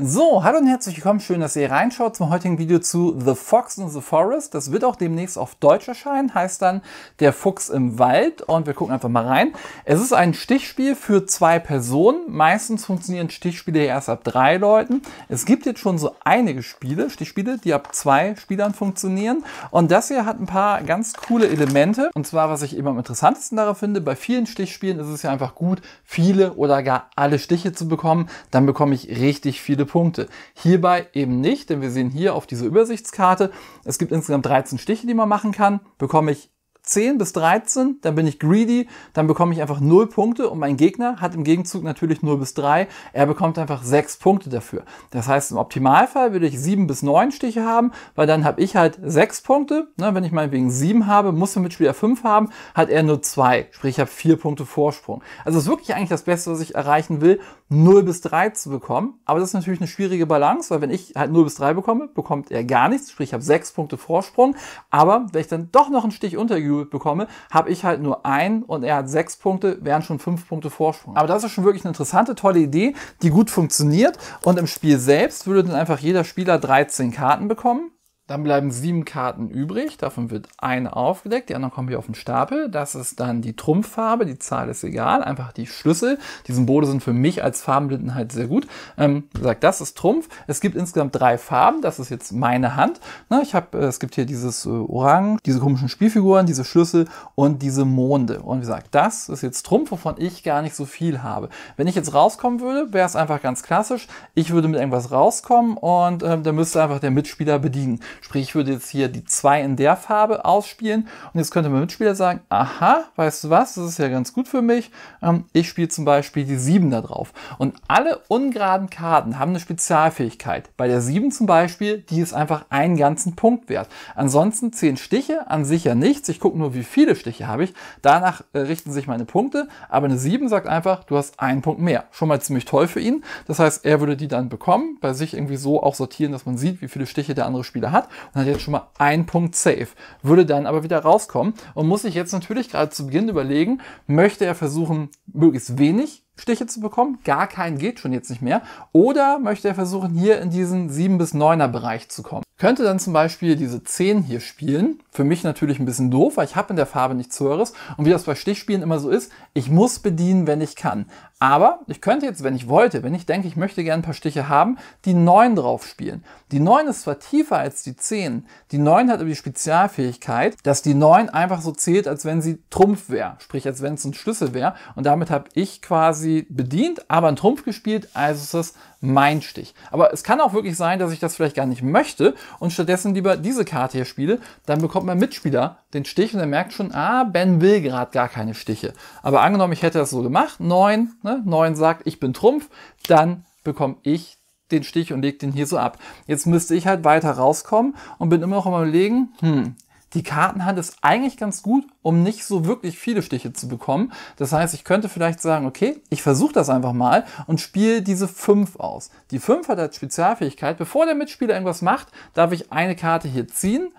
So, hallo und herzlich willkommen, schön, dass ihr reinschaut zum heutigen Video zu The Fox in the Forest. Das wird auch demnächst auf Deutsch erscheinen, heißt dann Der Fuchs im Wald und wir gucken einfach mal rein. Es ist ein Stichspiel für zwei Personen. Meistens funktionieren Stichspiele erst ab drei Leuten. Es gibt jetzt schon so einige Spiele, Stichspiele, die ab zwei Spielern funktionieren und das hier hat ein paar ganz coole Elemente und zwar, was ich immer am interessantesten daran finde, bei vielen Stichspielen ist es ja einfach gut, viele oder gar alle Stiche zu bekommen, dann bekomme ich richtig viele Punkte. Hierbei eben nicht, denn wir sehen hier auf dieser Übersichtskarte, es gibt insgesamt 13 Stiche, die man machen kann. Bekomme ich 10 bis 13, dann bin ich greedy, dann bekomme ich einfach 0 Punkte und mein Gegner hat im Gegenzug natürlich 0 bis 3, er bekommt einfach 6 Punkte dafür. Das heißt, im Optimalfall würde ich 7 bis 9 Stiche haben, weil dann habe ich halt 6 Punkte. Ne, wenn ich meinetwegen 7 habe, muss der Mitspieler 5 haben, hat er nur 2, sprich ich habe 4 Punkte Vorsprung. Also ist wirklich eigentlich das Beste, was ich erreichen will, 0 bis 3 zu bekommen. Aber das ist natürlich eine schwierige Balance, weil wenn ich halt 0 bis 3 bekomme, bekommt er gar nichts. Sprich, ich habe 6 Punkte Vorsprung. Aber wenn ich dann doch noch einen Stich untergejubelt bekomme, habe ich halt nur einen und er hat 6 Punkte, wären schon 5 Punkte Vorsprung. Aber das ist schon wirklich eine interessante, tolle Idee, die gut funktioniert. Und im Spiel selbst würde dann einfach jeder Spieler 13 Karten bekommen. Dann bleiben sieben Karten übrig. Davon wird eine aufgedeckt, die anderen kommen hier auf den Stapel. Das ist dann die Trumpffarbe, die Zahl ist egal, einfach die Schlüssel. Die Symbole sind für mich als Farbenblinden halt sehr gut. Ähm, gesagt, das ist Trumpf. Es gibt insgesamt drei Farben. Das ist jetzt meine Hand. Na, ne, ich habe, äh, es gibt hier dieses äh, Orang, diese komischen Spielfiguren, diese Schlüssel und diese Monde. Und wie gesagt, das ist jetzt Trumpf, wovon ich gar nicht so viel habe. Wenn ich jetzt rauskommen würde, wäre es einfach ganz klassisch. Ich würde mit irgendwas rauskommen und ähm, dann müsste einfach der Mitspieler bedienen. Sprich, ich würde jetzt hier die 2 in der Farbe ausspielen und jetzt könnte mein Mitspieler sagen, aha, weißt du was, das ist ja ganz gut für mich. Ähm, ich spiele zum Beispiel die 7 da drauf. Und alle ungeraden Karten haben eine Spezialfähigkeit. Bei der 7 zum Beispiel, die ist einfach einen ganzen Punkt wert. Ansonsten 10 Stiche, an sich ja nichts. Ich gucke nur, wie viele Stiche habe ich. Danach äh, richten sich meine Punkte. Aber eine 7 sagt einfach, du hast einen Punkt mehr. Schon mal ziemlich toll für ihn. Das heißt, er würde die dann bekommen, bei sich irgendwie so auch sortieren, dass man sieht, wie viele Stiche der andere Spieler hat gemacht und hat jetzt schon mal einen Punkt safe. Würde dann aber wieder rauskommen und muss sich jetzt natürlich gerade zu Beginn überlegen, möchte er versuchen, möglichst wenig Stiche zu bekommen, gar keinen geht schon jetzt nicht mehr, oder möchte er versuchen, hier in diesen 7 bis 9er Bereich zu kommen. Könnte dann zum Beispiel diese 10 hier spielen für mich natürlich ein bisschen doof, weil ich habe in der Farbe nichts Höheres. Und wie das bei Stichspielen immer so ist, ich muss bedienen, wenn ich kann. Aber ich könnte jetzt, wenn ich wollte, wenn ich denke, ich möchte gerne ein paar Stiche haben, die 9 drauf spielen. Die 9 ist zwar tiefer als die 10, die 9 hat aber die Spezialfähigkeit, dass die 9 einfach so zählt, als wenn sie Trumpf wäre, sprich als wenn es ein Schlüssel wäre. Und damit habe ich quasi bedient, aber einen Trumpf gespielt, also ist das mein Stich. Aber es kann auch wirklich sein, dass ich das vielleicht gar nicht möchte und stattdessen lieber diese Karte hier spiele. Dann bekommt mein Mitspieler den Stich und er merkt schon, ah, Ben will gerade gar keine Stiche. Aber angenommen, ich hätte das so gemacht, 9, ne? 9 sagt, ich bin Trumpf, dann bekomme ich den Stich und lege den hier so ab. Jetzt müsste ich halt weiter rauskommen und bin immer noch am überlegen, hm, die Kartenhand ist eigentlich ganz gut, um nicht so wirklich viele Stiche zu bekommen. Das heißt, ich könnte vielleicht sagen, okay, ich versuche das einfach mal und spiele diese 5 aus. Die 5 hat als Spezialfähigkeit, bevor der Mitspieler irgendwas macht, darf ich eine Karte hier ziehen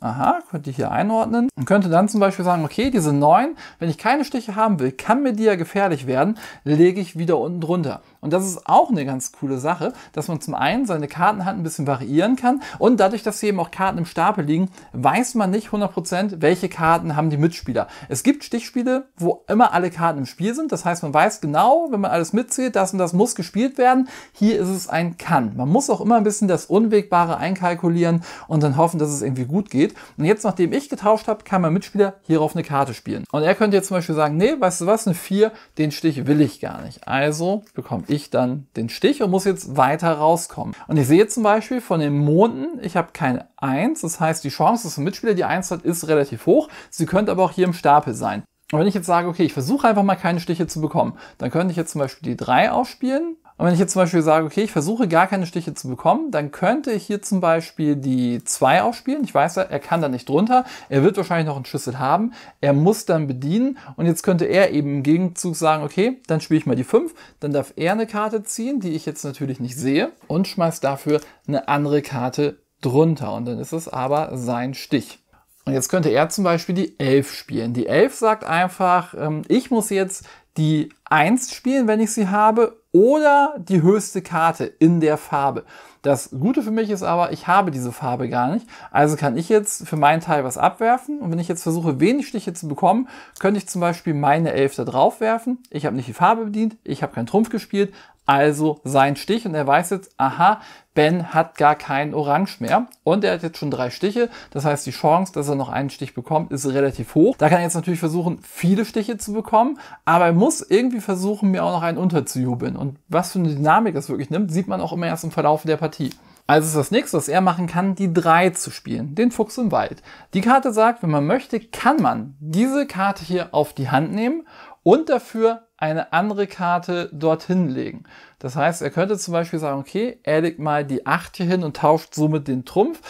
aha, könnte ich hier einordnen und könnte dann zum Beispiel sagen, okay, diese 9, wenn ich keine Stiche haben will, kann mir die ja gefährlich werden, lege ich wieder unten drunter. Und das ist auch eine ganz coole Sache, dass man zum einen seine Kartenhand ein bisschen variieren kann und dadurch, dass hier eben auch Karten im Stapel liegen, weiß man nicht 100%, welche Karten haben die Mitspieler. Es gibt Stichspiele, wo immer alle Karten im Spiel sind, das heißt, man weiß genau, wenn man alles mitzählt, das und das muss gespielt werden. Hier ist es ein kann. Man muss auch immer ein bisschen das Unwegbare einkalkulieren und dann hoffen, dass es irgendwie gut geht steht. Und jetzt, nachdem ich getauscht habe, kann mein Mitspieler hierauf eine Karte spielen. Und er könnte jetzt zum Beispiel sagen, nee, weißt du was, eine 4, den Stich will ich gar nicht. Also bekomme ich dann den Stich und muss jetzt weiter rauskommen. Und ich sehe zum Beispiel von den Monden, ich habe keine 1, das heißt, die Chance, dass ein Mitspieler die 1 hat, ist relativ hoch. Sie könnte aber auch hier im Stapel sein. Und wenn ich jetzt sage, okay, ich versuche einfach mal keine Stiche zu bekommen, dann könnte ich jetzt zum Beispiel die 3 ausspielen, und wenn ich jetzt zum Beispiel sage, okay, ich versuche gar keine Stiche zu bekommen, dann könnte ich hier zum Beispiel die 2 aufspielen. Ich weiß, er kann da nicht drunter. Er wird wahrscheinlich noch einen Schlüssel haben. Er muss dann bedienen. Und jetzt könnte er eben im Gegenzug sagen, okay, dann spiele ich mal die 5. Dann darf er eine Karte ziehen, die ich jetzt natürlich nicht sehe. Und schmeißt dafür eine andere Karte drunter. Und dann ist es aber sein Stich. Und jetzt könnte er zum Beispiel die 11 spielen. Die 11 sagt einfach, ähm, ich muss jetzt die 1 spielen, wenn ich sie habe, oder die höchste Karte in der Farbe. Das Gute für mich ist aber, ich habe diese Farbe gar nicht. Also kann ich jetzt für meinen Teil was abwerfen. Und wenn ich jetzt versuche, wenig Stiche zu bekommen, könnte ich zum Beispiel meine Elf da drauf werfen. Ich habe nicht die Farbe bedient, ich habe keinen Trumpf gespielt, also sein Stich und er weiß jetzt, aha, Ben hat gar keinen Orange mehr und er hat jetzt schon drei Stiche. Das heißt, die Chance, dass er noch einen Stich bekommt, ist relativ hoch. Da kann er jetzt natürlich versuchen, viele Stiche zu bekommen, aber er muss irgendwie versuchen, mir auch noch einen unterzujubeln. Und was für eine Dynamik das wirklich nimmt, sieht man auch immer erst im Verlauf der Partie. Also ist das nächste, was er machen kann, die 3 zu spielen, den Fuchs im Wald. Die Karte sagt, wenn man möchte, kann man diese Karte hier auf die Hand nehmen und dafür eine andere Karte dorthin legen. Das heißt, er könnte zum Beispiel sagen, okay, er legt mal die 8 hier hin und tauscht somit den Trumpf.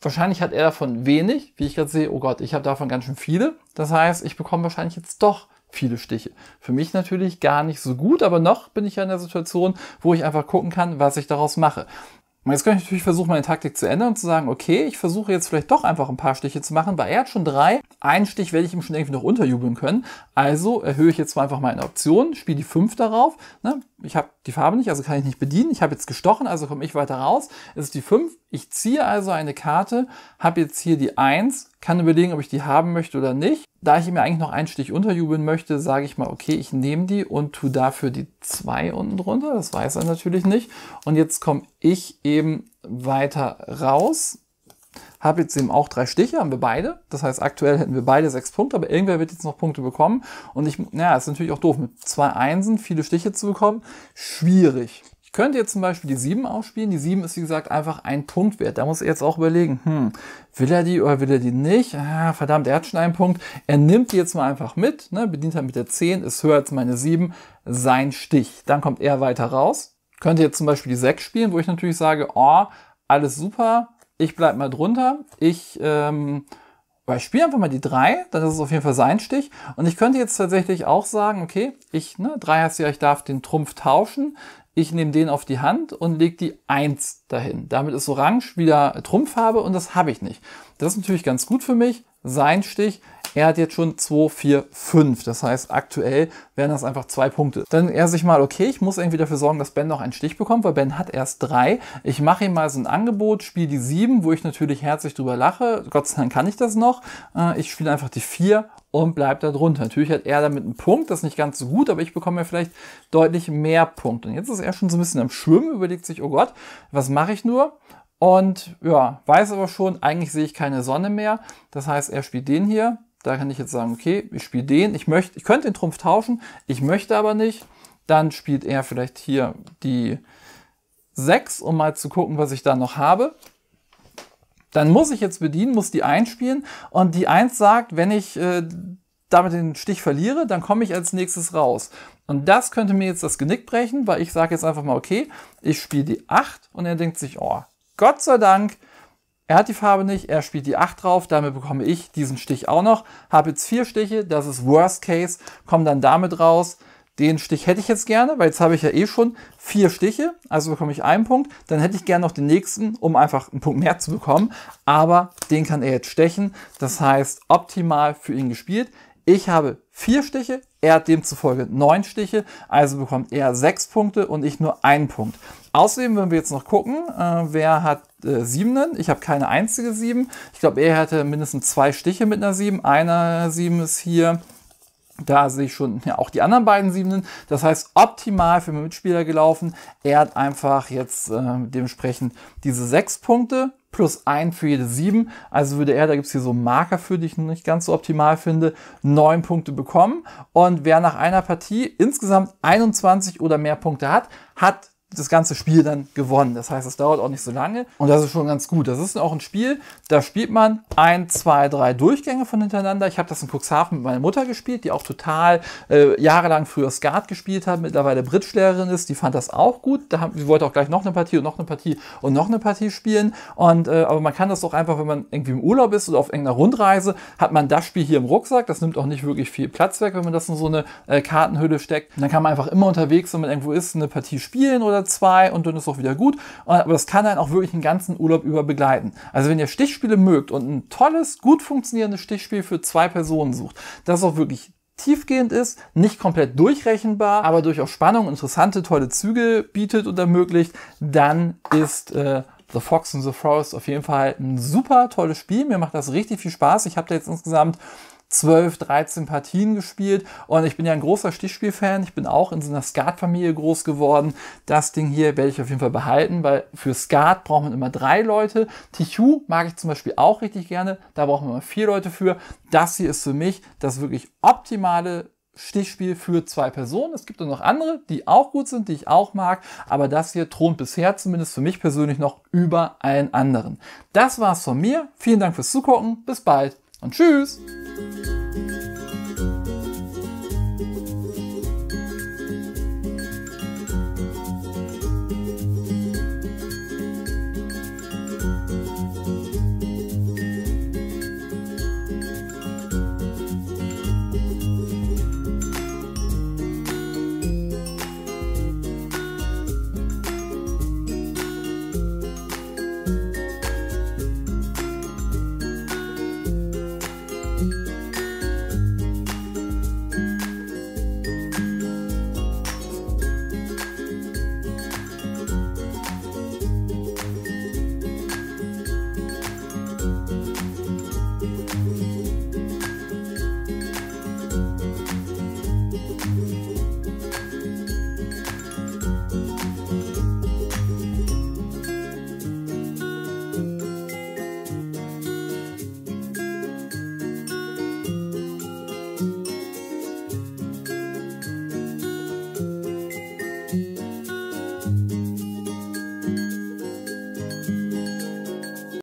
Wahrscheinlich hat er davon wenig, wie ich gerade sehe, oh Gott, ich habe davon ganz schön viele. Das heißt, ich bekomme wahrscheinlich jetzt doch viele Stiche. Für mich natürlich gar nicht so gut, aber noch bin ich ja in der Situation, wo ich einfach gucken kann, was ich daraus mache. Und jetzt kann ich natürlich versuchen, meine Taktik zu ändern und zu sagen, okay, ich versuche jetzt vielleicht doch einfach ein paar Stiche zu machen, weil er hat schon drei. Einen Stich werde ich ihm schon irgendwie noch unterjubeln können. Also erhöhe ich jetzt mal einfach meine Option, spiele die fünf darauf. Ne? Ich habe die Farbe nicht, also kann ich nicht bedienen. Ich habe jetzt gestochen, also komme ich weiter raus. Es ist die fünf. Ich ziehe also eine Karte, habe jetzt hier die eins kann überlegen, ob ich die haben möchte oder nicht. Da ich mir eigentlich noch einen Stich unterjubeln möchte, sage ich mal, okay, ich nehme die und tue dafür die zwei unten drunter. Das weiß er natürlich nicht. Und jetzt komme ich eben weiter raus. Habe jetzt eben auch drei Stiche, haben wir beide. Das heißt, aktuell hätten wir beide sechs Punkte, aber irgendwer wird jetzt noch Punkte bekommen. Und ich, naja, ist natürlich auch doof, mit zwei Einsen viele Stiche zu bekommen. Schwierig. Könnt ihr zum Beispiel die 7 ausspielen? Die 7 ist, wie gesagt, einfach ein Punktwert. Da muss er jetzt auch überlegen, hm, will er die oder will er die nicht? Ah, verdammt, er hat schon einen Punkt. Er nimmt die jetzt mal einfach mit, ne? bedient er halt mit der 10, ist höher als meine 7, sein Stich. Dann kommt er weiter raus. Könnt ihr jetzt zum Beispiel die 6 spielen, wo ich natürlich sage, oh, alles super, ich bleib mal drunter, ich... Ähm, ich spiele einfach mal die 3, dann ist es auf jeden Fall sein Stich. Und ich könnte jetzt tatsächlich auch sagen, okay, ich, ne, 3 heißt ja, ich darf den Trumpf tauschen ich nehme den auf die Hand und lege die 1 dahin. Damit ist Orange wieder Trumpffarbe und das habe ich nicht. Das ist natürlich ganz gut für mich. Sein Stich er hat jetzt schon 2, 4, 5. Das heißt, aktuell wären das einfach zwei Punkte. Dann er sich mal, okay, ich muss irgendwie dafür sorgen, dass Ben noch einen Stich bekommt, weil Ben hat erst drei. Ich mache ihm mal so ein Angebot, spiele die sieben, wo ich natürlich herzlich drüber lache. Gott sei Dank kann ich das noch. Äh, ich spiele einfach die vier und bleibt da drunter. Natürlich hat er damit einen Punkt, das ist nicht ganz so gut, aber ich bekomme ja vielleicht deutlich mehr Punkte. Und jetzt ist er schon so ein bisschen am Schwimmen, überlegt sich, oh Gott, was mache ich nur? Und ja, weiß aber schon, eigentlich sehe ich keine Sonne mehr. Das heißt, er spielt den hier, da kann ich jetzt sagen, okay, ich spiele den, ich möchte, ich könnte den Trumpf tauschen, ich möchte aber nicht. Dann spielt er vielleicht hier die 6, um mal zu gucken, was ich da noch habe. Dann muss ich jetzt bedienen, muss die 1 spielen und die 1 sagt, wenn ich äh, damit den Stich verliere, dann komme ich als nächstes raus. Und das könnte mir jetzt das Genick brechen, weil ich sage jetzt einfach mal, okay, ich spiele die 8 und er denkt sich, oh, Gott sei Dank, er hat die Farbe nicht, er spielt die 8 drauf, damit bekomme ich diesen Stich auch noch. Habe jetzt 4 Stiche, das ist Worst Case, komme dann damit raus. Den Stich hätte ich jetzt gerne, weil jetzt habe ich ja eh schon 4 Stiche, also bekomme ich einen Punkt. Dann hätte ich gerne noch den nächsten, um einfach einen Punkt mehr zu bekommen. Aber den kann er jetzt stechen, das heißt optimal für ihn gespielt. Ich habe 4 Stiche, er hat demzufolge 9 Stiche, also bekommt er 6 Punkte und ich nur einen Punkt. Außerdem, wenn wir jetzt noch gucken, äh, wer hat äh, Siebenen. Ich habe keine einzige Sieben. Ich glaube, er hätte mindestens zwei Stiche mit einer Sieben. Einer Sieben ist hier. Da sehe ich schon ja, auch die anderen beiden Siebenen. Das heißt, optimal für Mitspieler gelaufen. Er hat einfach jetzt äh, dementsprechend diese sechs Punkte plus ein für jede sieben. Also würde er, da gibt es hier so einen Marker für, die ich nicht ganz so optimal finde, neun Punkte bekommen. Und wer nach einer Partie insgesamt 21 oder mehr Punkte hat, hat das ganze Spiel dann gewonnen. Das heißt, es dauert auch nicht so lange und das ist schon ganz gut. Das ist auch ein Spiel, da spielt man ein, zwei, drei Durchgänge von hintereinander. Ich habe das in Cuxhaven mit meiner Mutter gespielt, die auch total äh, jahrelang früher Skat gespielt hat, mittlerweile Britschlehrerin ist. Die fand das auch gut. Da haben, die wollte auch gleich noch eine Partie und noch eine Partie und noch eine Partie spielen. Und äh, aber man kann das doch einfach, wenn man irgendwie im Urlaub ist oder auf irgendeiner Rundreise, hat man das Spiel hier im Rucksack. Das nimmt auch nicht wirklich viel Platz weg, wenn man das in so eine äh, Kartenhülle steckt. Und dann kann man einfach immer unterwegs, wenn man irgendwo ist, eine Partie spielen oder oder zwei und dann ist auch wieder gut. Äh, aber das kann dann auch wirklich den ganzen Urlaub über begleiten. Also wenn ihr Stichspiele mögt und ein tolles, gut funktionierendes Stichspiel für zwei Personen sucht, das auch wirklich tiefgehend ist, nicht komplett durchrechenbar, aber durchaus Spannung, interessante, tolle Züge bietet und ermöglicht, dann ist äh, The Fox and the Forest auf jeden Fall ein super tolles Spiel. Mir macht das richtig viel Spaß. Ich habe da jetzt insgesamt 12, 13 Partien gespielt und ich bin ja ein großer Stichspiel-Fan. Ich bin auch in so einer Skat-Familie groß geworden. Das Ding hier werde ich auf jeden Fall behalten, weil für Skat braucht man immer drei Leute. Tichu mag ich zum Beispiel auch richtig gerne. Da braucht man immer vier Leute für. Das hier ist für mich das wirklich optimale Stichspiel für zwei Personen. Es gibt dann noch andere, die auch gut sind, die ich auch mag, aber das hier thront bisher zumindest für mich persönlich noch über allen anderen. Das war's von mir. Vielen Dank fürs Zugucken. Bis bald und tschüss!